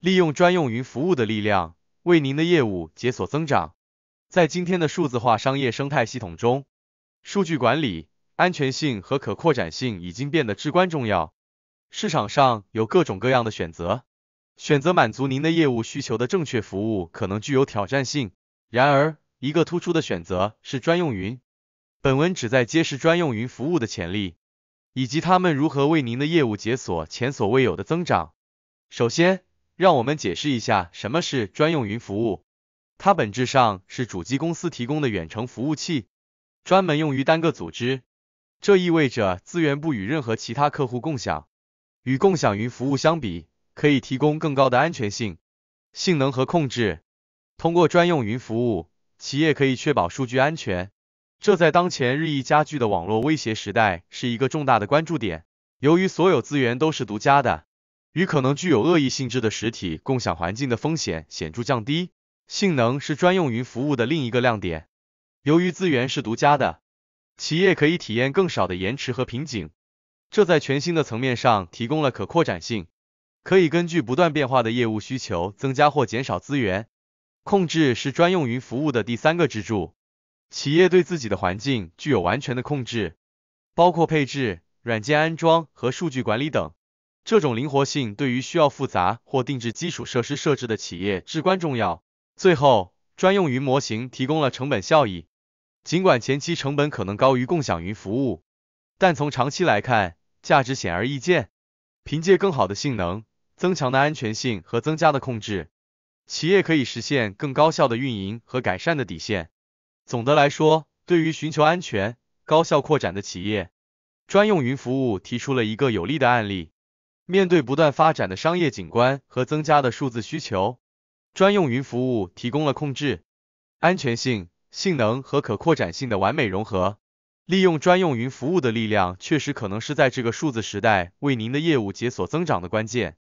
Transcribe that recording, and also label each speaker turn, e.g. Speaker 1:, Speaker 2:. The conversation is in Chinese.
Speaker 1: 利用专用云服务的力量，为您的业务解锁增长。在今天的数字化商业生态系统中，数据管理、安全性和可扩展性已经变得至关重要。市场上有各种各样的选择，选择满足您的业务需求的正确服务可能具有挑战性。然而，一个突出的选择是专用云。本文旨在揭示专用云服务的潜力，以及他们如何为您的业务解锁前所未有的增长。首先，让我们解释一下什么是专用云服务。它本质上是主机公司提供的远程服务器，专门用于单个组织。这意味着资源不与任何其他客户共享。与共享云服务相比，可以提供更高的安全性、性能和控制。通过专用云服务，企业可以确保数据安全。这在当前日益加剧的网络威胁时代是一个重大的关注点。由于所有资源都是独家的。与可能具有恶意性质的实体共享环境的风险显著降低。性能是专用云服务的另一个亮点。由于资源是独家的，企业可以体验更少的延迟和瓶颈。这在全新的层面上提供了可扩展性，可以根据不断变化的业务需求增加或减少资源。控制是专用云服务的第三个支柱。企业对自己的环境具有完全的控制，包括配置、软件安装和数据管理等。这种灵活性对于需要复杂或定制基础设施设置的企业至关重要。最后，专用云模型提供了成本效益，尽管前期成本可能高于共享云服务，但从长期来看，价值显而易见。凭借更好的性能、增强的安全性和增加的控制，企业可以实现更高效的运营和改善的底线。总的来说，对于寻求安全、高效扩展的企业，专用云服务提出了一个有利的案例。面对不断发展的商业景观和增加的数字需求，专用云服务提供了控制、安全性、性能和可扩展性的完美融合。利用专用云服务的力量，确实可能是在这个数字时代为您的业务解锁增长的关键。